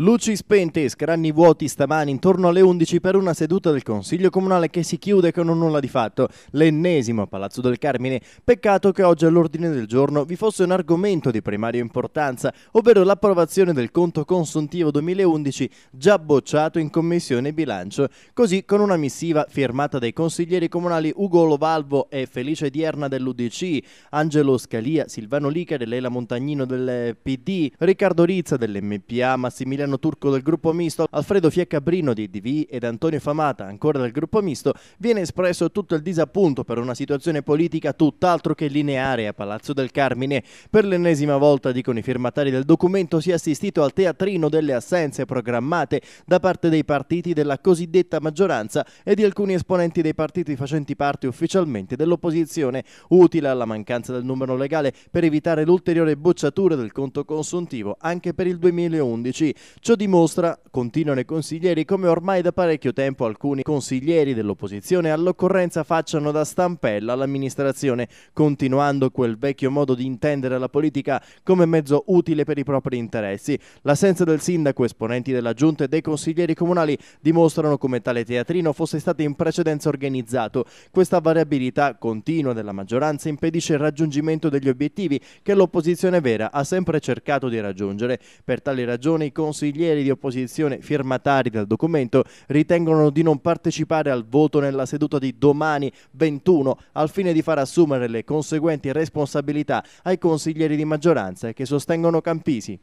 Luci spente e scranni vuoti stamani intorno alle 11 per una seduta del Consiglio Comunale che si chiude con un nulla di fatto, l'ennesimo Palazzo del Carmine. Peccato che oggi all'ordine del giorno vi fosse un argomento di primaria importanza, ovvero l'approvazione del conto consuntivo 2011 già bocciato in Commissione Bilancio. Così con una missiva firmata dai consiglieri comunali Ugo Lovalvo e Felice Dierna dell'UDC, Angelo Scalia, Silvano Licare, Lela Montagnino del PD, Riccardo Rizza dell'MPA, Massimiliano Adriano Turco del gruppo misto, Alfredo Fiaccabrino di DV ed Antonio Famata, ancora del gruppo misto, viene espresso tutto il disappunto per una situazione politica tutt'altro che lineare a Palazzo del Carmine. Per l'ennesima volta, dicono i firmatari del documento, si è assistito al teatrino delle assenze programmate da parte dei partiti della cosiddetta maggioranza e di alcuni esponenti dei partiti facenti parte ufficialmente dell'opposizione, utile alla mancanza del numero legale per evitare l'ulteriore bocciatura del conto consuntivo anche per il 2011. Ciò dimostra, continuano i consiglieri, come ormai da parecchio tempo alcuni consiglieri dell'opposizione all'occorrenza facciano da stampella all'amministrazione, continuando quel vecchio modo di intendere la politica come mezzo utile per i propri interessi. L'assenza del sindaco, esponenti della giunta e dei consiglieri comunali dimostrano come tale teatrino fosse stato in precedenza organizzato. Questa variabilità continua della maggioranza impedisce il raggiungimento degli obiettivi che l'opposizione vera ha sempre cercato di raggiungere. Per tali ragioni i consiglieri consiglieri di opposizione firmatari del documento ritengono di non partecipare al voto nella seduta di domani 21 al fine di far assumere le conseguenti responsabilità ai consiglieri di maggioranza che sostengono Campisi.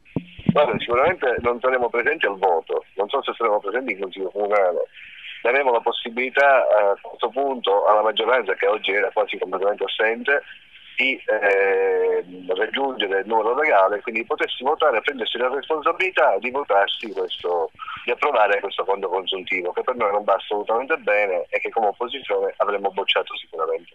Guarda, sicuramente non saremo presenti al voto, non so se saremo presenti in Consiglio Comunale. Daremo la possibilità a questo punto alla maggioranza, che oggi era quasi completamente assente, di eh, aggiungere il numero legale, quindi potessi votare, prendersi la responsabilità di votarsi questo, di approvare questo fondo consuntivo, che per noi non va assolutamente bene e che come opposizione avremmo bocciato sicuramente.